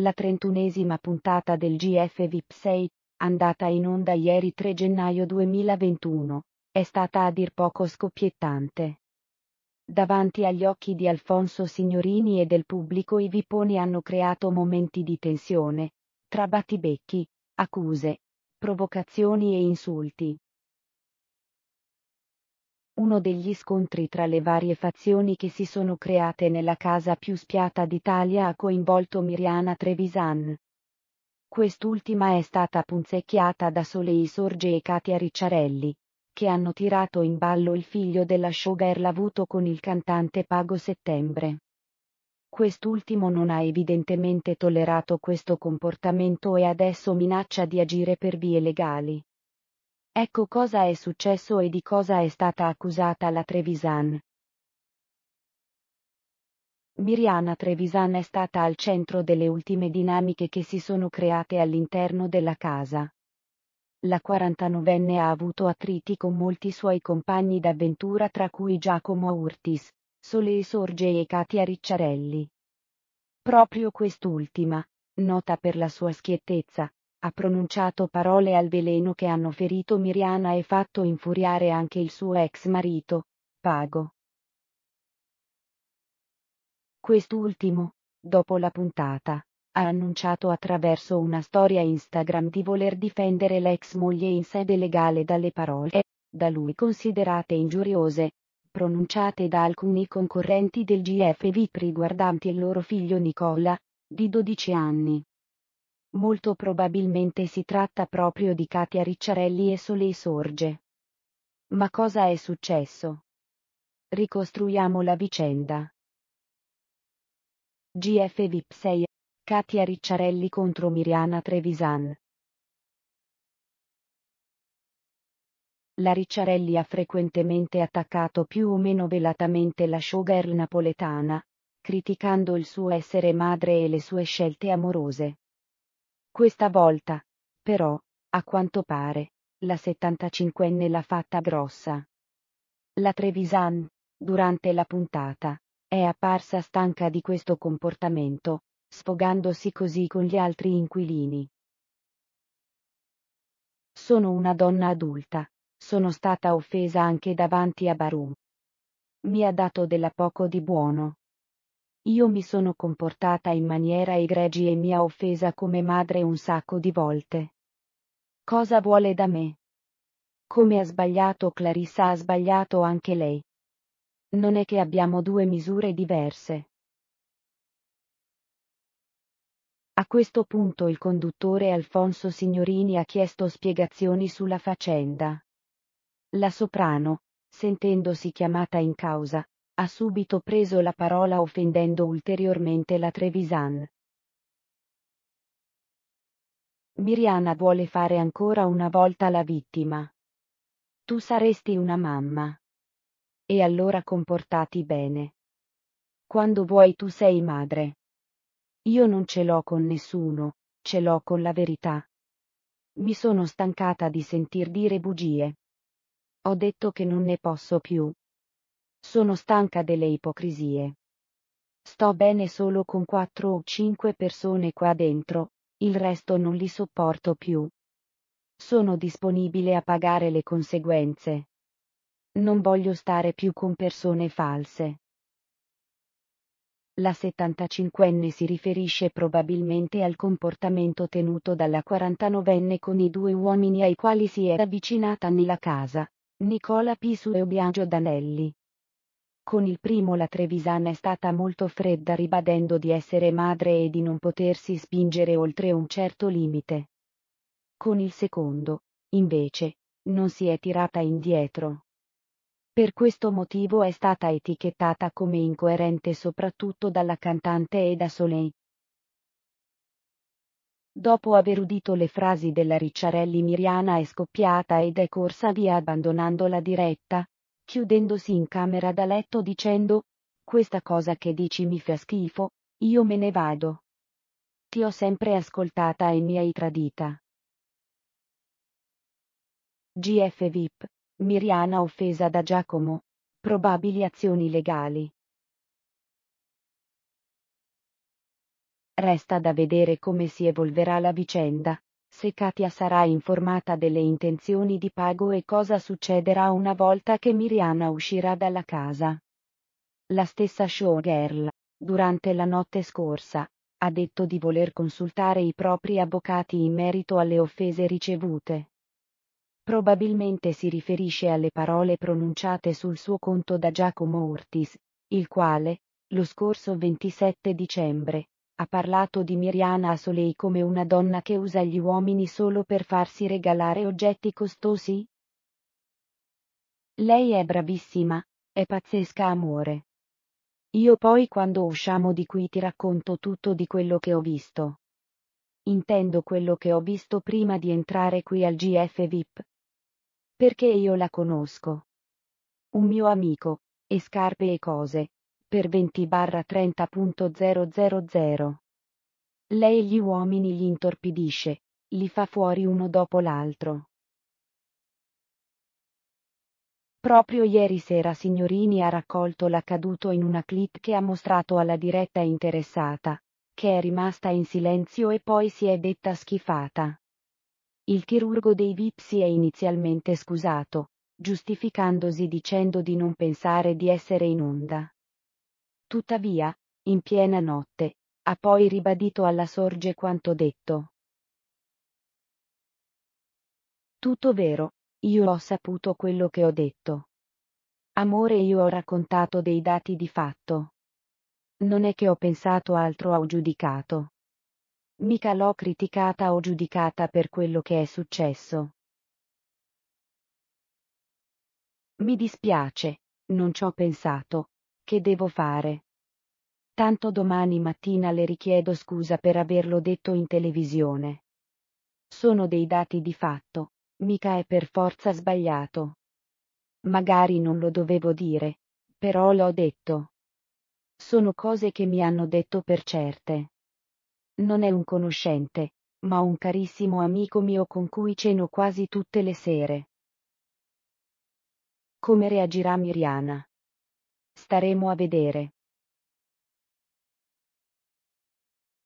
la trentunesima puntata del GF VIP 6, andata in onda ieri 3 gennaio 2021, è stata a dir poco scoppiettante. Davanti agli occhi di Alfonso Signorini e del pubblico i Viponi hanno creato momenti di tensione, tra battibecchi, accuse, provocazioni e insulti uno degli scontri tra le varie fazioni che si sono create nella casa più spiata d'Italia ha coinvolto Miriana Trevisan. Quest'ultima è stata punzecchiata da Solei Sorge e Katia Ricciarelli, che hanno tirato in ballo il figlio della showgirl avuto con il cantante Pago Settembre. Quest'ultimo non ha evidentemente tollerato questo comportamento e adesso minaccia di agire per vie legali. Ecco cosa è successo e di cosa è stata accusata la Trevisan. Miriana Trevisan è stata al centro delle ultime dinamiche che si sono create all'interno della casa. La 49enne ha avuto attriti con molti suoi compagni d'avventura tra cui Giacomo Urtis, Sole Sorge e Katia Ricciarelli. Proprio quest'ultima, nota per la sua schiettezza, ha pronunciato parole al veleno che hanno ferito Miriana e fatto infuriare anche il suo ex marito, Pago. Quest'ultimo, dopo la puntata, ha annunciato attraverso una storia Instagram di voler difendere l'ex moglie in sede legale dalle parole, da lui considerate ingiuriose, pronunciate da alcuni concorrenti del GF VIP riguardanti il loro figlio Nicola, di 12 anni. Molto probabilmente si tratta proprio di Katia Ricciarelli e Solei Sorge. Ma cosa è successo? Ricostruiamo la vicenda. GF VIP 6 Katia Ricciarelli contro Miriana Trevisan. La Ricciarelli ha frequentemente attaccato più o meno velatamente la showgirl napoletana, criticando il suo essere madre e le sue scelte amorose. Questa volta, però, a quanto pare, la 75enne l'ha fatta grossa. La Trevisan, durante la puntata, è apparsa stanca di questo comportamento, sfogandosi così con gli altri inquilini. Sono una donna adulta, sono stata offesa anche davanti a Barum. Mi ha dato della poco di buono. Io mi sono comportata in maniera egregia e mi ha offesa come madre un sacco di volte. Cosa vuole da me? Come ha sbagliato Clarissa ha sbagliato anche lei. Non è che abbiamo due misure diverse. A questo punto il conduttore Alfonso Signorini ha chiesto spiegazioni sulla faccenda. La soprano, sentendosi chiamata in causa, ha subito preso la parola offendendo ulteriormente la Trevisan. Miriana vuole fare ancora una volta la vittima. Tu saresti una mamma. E allora comportati bene. Quando vuoi tu sei madre. Io non ce l'ho con nessuno, ce l'ho con la verità. Mi sono stancata di sentir dire bugie. Ho detto che non ne posso più, sono stanca delle ipocrisie. Sto bene solo con quattro o cinque persone qua dentro, il resto non li sopporto più. Sono disponibile a pagare le conseguenze. Non voglio stare più con persone false. La 75enne si riferisce probabilmente al comportamento tenuto dalla 49enne con i due uomini ai quali si è avvicinata nella casa, Nicola Pisu e Biagio Danelli. Con il primo la Trevisana è stata molto fredda ribadendo di essere madre e di non potersi spingere oltre un certo limite. Con il secondo, invece, non si è tirata indietro. Per questo motivo è stata etichettata come incoerente soprattutto dalla cantante Eda Soleil. Dopo aver udito le frasi della Ricciarelli Miriana è scoppiata ed è corsa via abbandonando la diretta, chiudendosi in camera da letto dicendo questa cosa che dici mi fa schifo, io me ne vado. Ti ho sempre ascoltata e mi hai tradita. GF VIP, Miriana offesa da Giacomo, probabili azioni legali. Resta da vedere come si evolverà la vicenda, se Katia sarà informata delle intenzioni di pago e cosa succederà una volta che Miriana uscirà dalla casa. La stessa showgirl, durante la notte scorsa, ha detto di voler consultare i propri avvocati in merito alle offese ricevute. Probabilmente si riferisce alle parole pronunciate sul suo conto da Giacomo Ortis, il quale, lo scorso 27 dicembre, ha parlato di Miriana Soleil come una donna che usa gli uomini solo per farsi regalare oggetti costosi? Lei è bravissima, è pazzesca amore. Io poi quando usciamo di qui ti racconto tutto di quello che ho visto. Intendo quello che ho visto prima di entrare qui al GF VIP. Perché io la conosco. Un mio amico, e scarpe e cose, per 20-30.000. Lei gli uomini gli intorpidisce, li fa fuori uno dopo l'altro. Proprio ieri sera Signorini ha raccolto l'accaduto in una clip che ha mostrato alla diretta interessata, che è rimasta in silenzio e poi si è detta schifata. Il chirurgo dei VIP si è inizialmente scusato, giustificandosi dicendo di non pensare di essere in onda. Tuttavia, in piena notte, ha poi ribadito alla Sorge quanto detto. Tutto vero, io ho saputo quello che ho detto. Amore io ho raccontato dei dati di fatto. Non è che ho pensato altro o giudicato. Mica l'ho criticata o giudicata per quello che è successo. Mi dispiace, non ci ho pensato, che devo fare? Tanto domani mattina le richiedo scusa per averlo detto in televisione. Sono dei dati di fatto, mica è per forza sbagliato. Magari non lo dovevo dire, però l'ho detto. Sono cose che mi hanno detto per certe. Non è un conoscente, ma un carissimo amico mio con cui ceno quasi tutte le sere. Come reagirà Miriana? staremo a vedere.